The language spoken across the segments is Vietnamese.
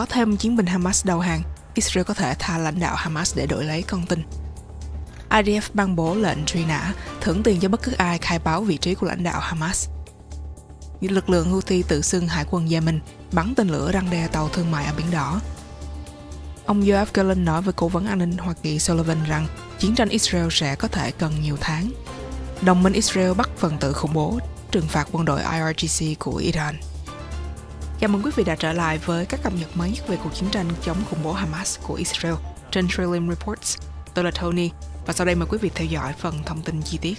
có thêm chiến binh Hamas đầu hàng, Israel có thể tha lãnh đạo Hamas để đổi lấy con tin. IDF ban bố lệnh truy nã, thưởng tiền cho bất cứ ai khai báo vị trí của lãnh đạo Hamas. Lực lượng Houthi tự xưng Hải quân Yemen bắn tên lửa răng đe tàu thương mại ở Biển Đỏ. Ông Yoav Gallant nói với Cố vấn An ninh Hoa Kỳ Sullivan rằng chiến tranh Israel sẽ có thể cần nhiều tháng. Đồng minh Israel bắt phần tử khủng bố, trừng phạt quân đội IRGC của Iran. Chào mừng quý vị đã trở lại với các cập nhật mới nhất về cuộc chiến tranh chống khủng bố Hamas của Israel trên Trillium Reports. Tôi là Tony và sau đây mời quý vị theo dõi phần thông tin chi tiết.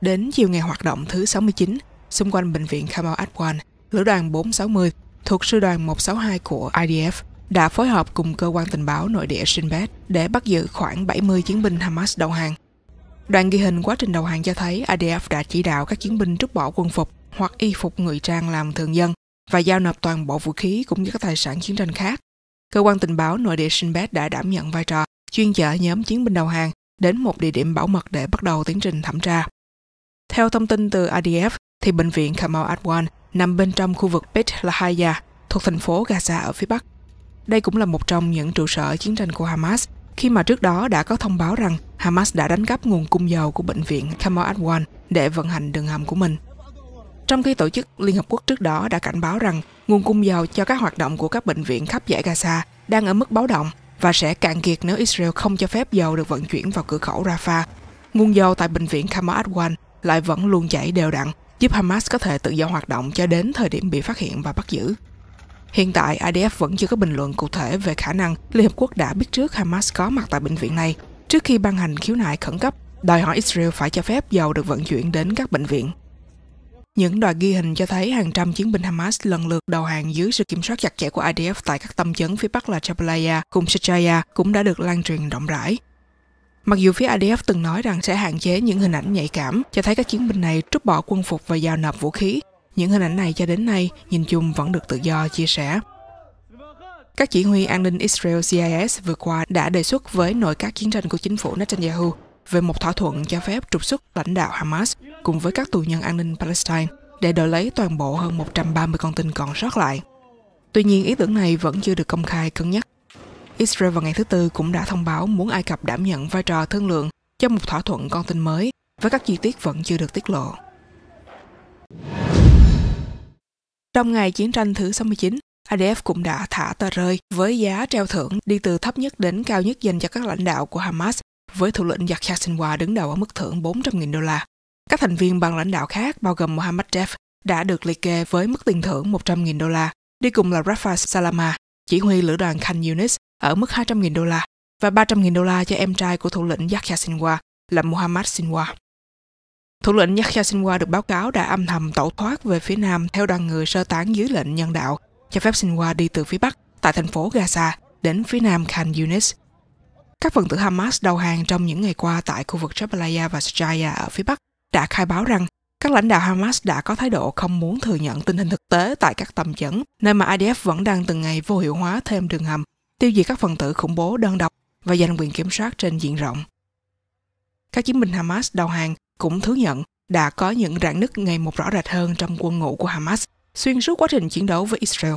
Đến chiều ngày hoạt động thứ 69, xung quanh bệnh viện Kamal Adwan, lữ đoàn 460 thuộc sư đoàn 162 của IDF đã phối hợp cùng cơ quan tình báo nội địa Sinbad để bắt giữ khoảng 70 chiến binh Hamas đầu hàng. Đoạn ghi hình quá trình đầu hàng cho thấy IDF đã chỉ đạo các chiến binh rút bỏ quân phục hoặc y phục ngụy trang làm thường dân và giao nộp toàn bộ vũ khí cũng như các tài sản chiến tranh khác. Cơ quan tình báo nội địa Sinbad đã đảm nhận vai trò chuyên chở nhóm chiến binh đầu hàng đến một địa điểm bảo mật để bắt đầu tiến trình thẩm tra. Theo thông tin từ IDF, thì bệnh viện Kamal Adwan nằm bên trong khu vực Beit Lahaya thuộc thành phố Gaza ở phía Bắc. Đây cũng là một trong những trụ sở chiến tranh của Hamas khi mà trước đó đã có thông báo rằng Hamas đã đánh cắp nguồn cung dầu của bệnh viện Kamal Adwan để vận hành đường hầm của mình. Trong khi tổ chức Liên Hợp Quốc trước đó đã cảnh báo rằng nguồn cung dầu cho các hoạt động của các bệnh viện khắp giải Gaza đang ở mức báo động và sẽ cạn kiệt nếu Israel không cho phép dầu được vận chuyển vào cửa khẩu Rafah. Nguồn dầu tại bệnh viện Kamal Adwan lại vẫn luôn chảy đều đặn, giúp Hamas có thể tự do hoạt động cho đến thời điểm bị phát hiện và bắt giữ. Hiện tại, IDF vẫn chưa có bình luận cụ thể về khả năng Liên Hợp Quốc đã biết trước Hamas có mặt tại bệnh viện này trước khi ban hành khiếu nại khẩn cấp đòi hỏi Israel phải cho phép dầu được vận chuyển đến các bệnh viện. Những đoạn ghi hình cho thấy hàng trăm chiến binh Hamas lần lượt đầu hàng dưới sự kiểm soát chặt chẽ của IDF tại các tâm chấn phía bắc là Jabalaya cùng Sajaya cũng đã được lan truyền rộng rãi. Mặc dù phía IDF từng nói rằng sẽ hạn chế những hình ảnh nhạy cảm cho thấy các chiến binh này trút bỏ quân phục và giao nộp vũ khí, những hình ảnh này cho đến nay nhìn chung vẫn được tự do chia sẻ. Các chỉ huy an ninh Israel CIS vừa qua đã đề xuất với nội các chiến tranh của chính phủ Netanyahu về một thỏa thuận cho phép trục xuất lãnh đạo Hamas cùng với các tù nhân an ninh Palestine để đổi lấy toàn bộ hơn 130 con tin còn sót lại. Tuy nhiên, ý tưởng này vẫn chưa được công khai cân nhắc Israel vào ngày thứ Tư cũng đã thông báo muốn Ai Cập đảm nhận vai trò thương lượng cho một thỏa thuận con tin mới với các chi tiết vẫn chưa được tiết lộ. Trong ngày chiến tranh thứ 69, IDF cũng đã thả tờ rơi với giá treo thưởng đi từ thấp nhất đến cao nhất dành cho các lãnh đạo của Hamas với thủ lĩnh Yakhya Sinwar đứng đầu ở mức thưởng 400.000 đô la. Các thành viên ban lãnh đạo khác bao gồm Mohammed Def đã được liệt kê với mức tiền thưởng 100.000 đô la, đi cùng là Rafa Salama, chỉ huy lữ đoàn Khan Yunis ở mức 200.000 đô la và 300.000 đô la cho em trai của thủ lĩnh Yahya Sinwa là Muhammad Sinwa. Thủ lĩnh Yahya Sinwa được báo cáo đã âm thầm tẩu thoát về phía nam theo đoàn người sơ tán dưới lệnh nhân đạo cho phép Sinwa đi từ phía bắc tại thành phố Gaza đến phía nam Khan Yunis. Các phần tử Hamas đầu hàng trong những ngày qua tại khu vực Jabalia và Sajaya ở phía bắc đã khai báo rằng các lãnh đạo Hamas đã có thái độ không muốn thừa nhận tình hình thực tế tại các tầm chấn, nơi mà IDF vẫn đang từng ngày vô hiệu hóa thêm đường hầm tiêu diệt các phần tử khủng bố đơn độc và giành quyền kiểm soát trên diện rộng. Các chiến binh Hamas đầu hàng cũng thừa nhận đã có những rạn nứt ngày một rõ rệt hơn trong quân ngũ của Hamas xuyên suốt quá trình chiến đấu với Israel.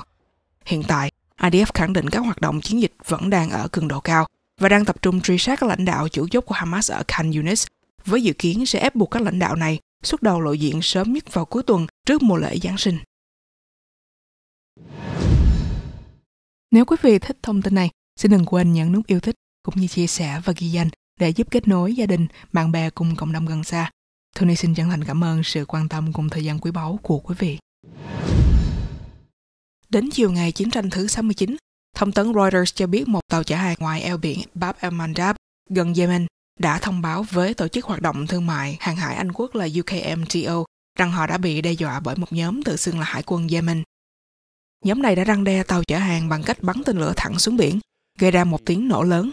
Hiện tại, IDF khẳng định các hoạt động chiến dịch vẫn đang ở cường độ cao và đang tập trung truy sát các lãnh đạo chủ chốt của Hamas ở Khan Yunis, với dự kiến sẽ ép buộc các lãnh đạo này xuất đầu lộ diện sớm nhất vào cuối tuần trước mùa lễ Giáng sinh. Nếu quý vị thích thông tin này, xin đừng quên nhấn nút yêu thích cũng như chia sẻ và ghi danh để giúp kết nối gia đình, bạn bè cùng cộng đồng gần xa. Tony xin chân thành cảm ơn sự quan tâm cùng thời gian quý báu của quý vị. Đến chiều ngày chiến tranh thứ 69, thông tấn Reuters cho biết một tàu chở hàng ngoài eo biển Bab el Mandab gần Yemen đã thông báo với tổ chức hoạt động thương mại hàng hải Anh quốc là UKMTO rằng họ đã bị đe dọa bởi một nhóm tự xưng là hải quân Yemen Nhóm này đã răng đe tàu chở hàng bằng cách bắn tên lửa thẳng xuống biển, gây ra một tiếng nổ lớn.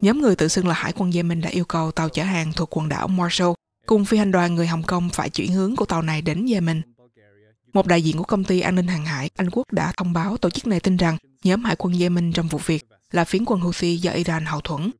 Nhóm người tự xưng là Hải quân Yemen đã yêu cầu tàu chở hàng thuộc quần đảo Marshall cùng phi hành đoàn người Hồng Kông phải chuyển hướng của tàu này đến Yemen. Một đại diện của công ty an ninh hàng hải Anh Quốc đã thông báo tổ chức này tin rằng nhóm hải quân Yemen trong vụ việc là phiến quân Houthi do Iran hậu thuẫn.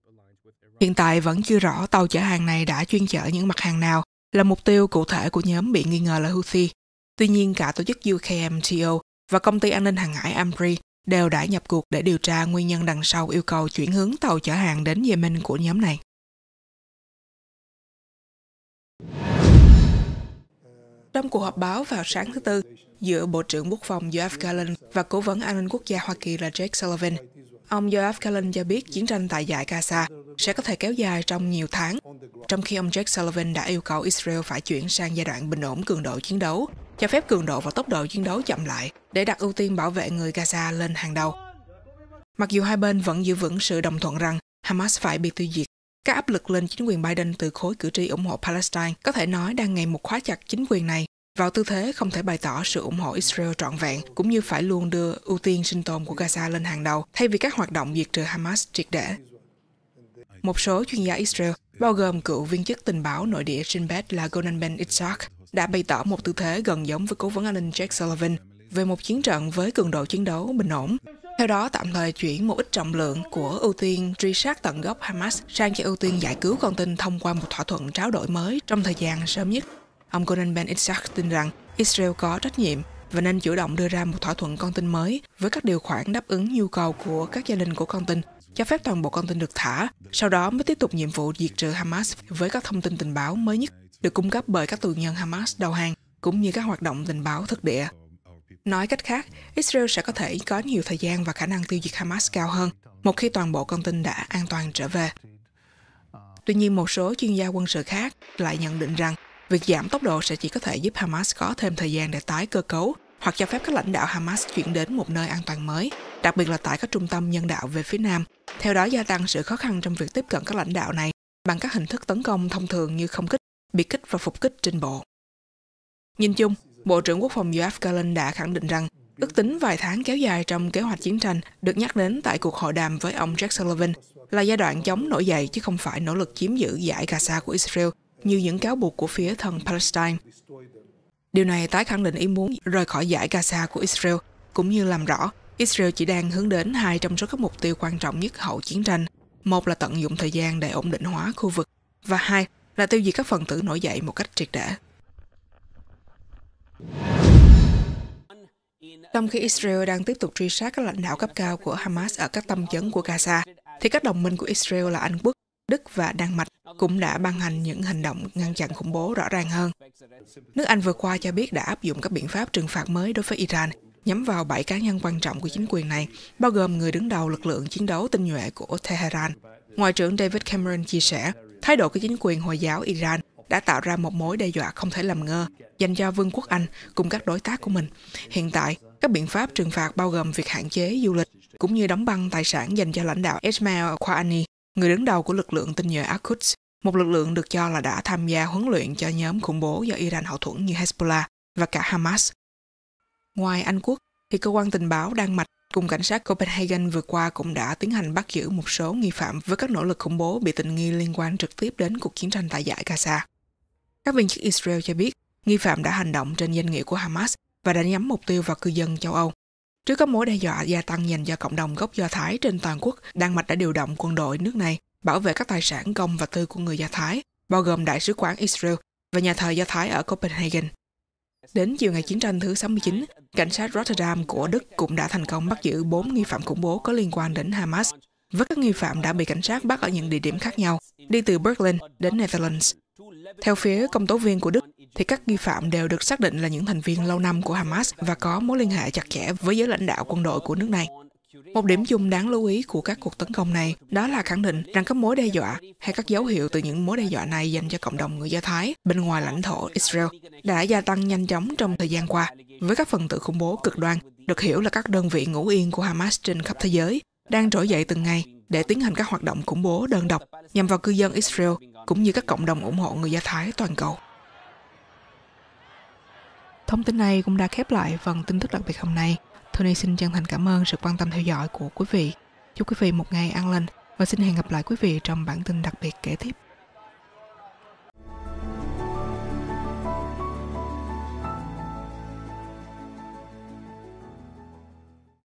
Hiện tại vẫn chưa rõ tàu chở hàng này đã chuyên chở những mặt hàng nào là mục tiêu cụ thể của nhóm bị nghi ngờ là Houthi. Tuy nhiên, cả tổ chức UKMTO và công ty an ninh hàng hải Amri đều đã nhập cuộc để điều tra nguyên nhân đằng sau yêu cầu chuyển hướng tàu chở hàng đến Yemen của nhóm này. Trong cuộc họp báo vào sáng thứ Tư, giữa Bộ trưởng Quốc phòng Joe Gallen và Cố vấn An ninh Quốc gia Hoa Kỳ là Jake Sullivan, ông Joe Gallen cho biết chiến tranh tại giải Gaza sẽ có thể kéo dài trong nhiều tháng, trong khi ông Jake Sullivan đã yêu cầu Israel phải chuyển sang giai đoạn bình ổn cường độ chiến đấu cho phép cường độ và tốc độ chiến đấu chậm lại để đặt ưu tiên bảo vệ người Gaza lên hàng đầu. Mặc dù hai bên vẫn giữ vững sự đồng thuận rằng Hamas phải bị tiêu diệt, các áp lực lên chính quyền Biden từ khối cử tri ủng hộ Palestine có thể nói đang ngày một khóa chặt chính quyền này vào tư thế không thể bày tỏ sự ủng hộ Israel trọn vẹn, cũng như phải luôn đưa ưu tiên sinh tồn của Gaza lên hàng đầu, thay vì các hoạt động diệt trừ Hamas triệt để. Một số chuyên gia Israel, bao gồm cựu viên chức tình báo nội địa Shin Bet là Gonan Ben Itzhak, đã bày tỏ một tư thế gần giống với cố vấn an ninh Jack Sullivan về một chiến trận với cường độ chiến đấu bình ổn. Theo đó, tạm thời chuyển một ít trọng lượng của ưu tiên truy sát tận gốc Hamas sang cho ưu tiên giải cứu con tin thông qua một thỏa thuận tráo đổi mới trong thời gian sớm nhất. Ông Conan Ben Isaac tin rằng Israel có trách nhiệm và nên chủ động đưa ra một thỏa thuận con tin mới với các điều khoản đáp ứng nhu cầu của các gia đình của con tin, cho phép toàn bộ con tin được thả, sau đó mới tiếp tục nhiệm vụ diệt trừ Hamas với các thông tin tình báo mới nhất được cung cấp bởi các tù nhân Hamas đầu hàng cũng như các hoạt động tình báo thực địa. Nói cách khác, Israel sẽ có thể có nhiều thời gian và khả năng tiêu diệt Hamas cao hơn một khi toàn bộ con tin đã an toàn trở về. Tuy nhiên, một số chuyên gia quân sự khác lại nhận định rằng việc giảm tốc độ sẽ chỉ có thể giúp Hamas có thêm thời gian để tái cơ cấu hoặc cho phép các lãnh đạo Hamas chuyển đến một nơi an toàn mới, đặc biệt là tại các trung tâm nhân đạo về phía nam. Theo đó gia tăng sự khó khăn trong việc tiếp cận các lãnh đạo này bằng các hình thức tấn công thông thường như không kích biệt kích và phục kích trên bộ. Nhìn chung, Bộ trưởng Quốc phòng Yoav Galan đã khẳng định rằng ước tính vài tháng kéo dài trong kế hoạch chiến tranh được nhắc đến tại cuộc hội đàm với ông Jack Sullivan là giai đoạn chống nổi dậy chứ không phải nỗ lực chiếm giữ giải Gaza của Israel như những cáo buộc của phía thân Palestine. Điều này tái khẳng định ý muốn rời khỏi giải Gaza của Israel, cũng như làm rõ Israel chỉ đang hướng đến hai trong số các mục tiêu quan trọng nhất hậu chiến tranh. Một là tận dụng thời gian để ổn định hóa khu vực, và hai là tiêu diệt các phần tử nổi dậy một cách triệt để. Trong khi Israel đang tiếp tục truy sát các lãnh đạo cấp cao của Hamas ở các tâm chấn của Gaza, thì các đồng minh của Israel là Anh Quốc, Đức và Đan Mạch cũng đã ban hành những hành động ngăn chặn khủng bố rõ ràng hơn. Nước Anh vừa qua cho biết đã áp dụng các biện pháp trừng phạt mới đối với Iran, nhắm vào bảy cá nhân quan trọng của chính quyền này, bao gồm người đứng đầu lực lượng chiến đấu tinh nhuệ của Tehran. Ngoại trưởng David Cameron chia sẻ, Thái độ của chính quyền Hồi giáo Iran đã tạo ra một mối đe dọa không thể làm ngơ dành cho Vương quốc Anh cùng các đối tác của mình. Hiện tại, các biện pháp trừng phạt bao gồm việc hạn chế du lịch cũng như đóng băng tài sản dành cho lãnh đạo Ismail Khoani, người đứng đầu của lực lượng tinh nhuệ Al-Quds, một lực lượng được cho là đã tham gia huấn luyện cho nhóm khủng bố do Iran hậu thuẫn như Hezbollah và cả Hamas. Ngoài Anh quốc, thì cơ quan tình báo Đan Mạch cùng cảnh sát Copenhagen vừa qua cũng đã tiến hành bắt giữ một số nghi phạm với các nỗ lực khủng bố bị tình nghi liên quan trực tiếp đến cuộc chiến tranh tại giải Gaza. Các viên chức Israel cho biết, nghi phạm đã hành động trên danh nghĩa của Hamas và đã nhắm mục tiêu vào cư dân châu Âu. Trước các mối đe dọa gia tăng dành cho cộng đồng gốc Do Thái trên toàn quốc, Đan Mạch đã điều động quân đội nước này bảo vệ các tài sản công và tư của người Do Thái, bao gồm Đại sứ quán Israel và nhà thờ Do Thái ở Copenhagen. Đến chiều ngày chiến tranh thứ 69, cảnh sát Rotterdam của Đức cũng đã thành công bắt giữ 4 nghi phạm khủng bố có liên quan đến Hamas, với các nghi phạm đã bị cảnh sát bắt ở những địa điểm khác nhau, đi từ Berlin đến Netherlands. Theo phía công tố viên của Đức, thì các nghi phạm đều được xác định là những thành viên lâu năm của Hamas và có mối liên hệ chặt chẽ với giới lãnh đạo quân đội của nước này. Một điểm chung đáng lưu ý của các cuộc tấn công này đó là khẳng định rằng các mối đe dọa hay các dấu hiệu từ những mối đe dọa này dành cho cộng đồng người Do Thái bên ngoài lãnh thổ Israel đã gia tăng nhanh chóng trong thời gian qua, với các phần tử khủng bố cực đoan được hiểu là các đơn vị ngủ yên của Hamas trên khắp thế giới đang trỗi dậy từng ngày để tiến hành các hoạt động khủng bố đơn độc nhằm vào cư dân Israel cũng như các cộng đồng ủng hộ người Do Thái toàn cầu. Thông tin này cũng đã khép lại phần tin tức đặc biệt hôm nay. Tony xin chân thành cảm ơn sự quan tâm theo dõi của quý vị. Chúc quý vị một ngày an lành và xin hẹn gặp lại quý vị trong bản tin đặc biệt kế tiếp.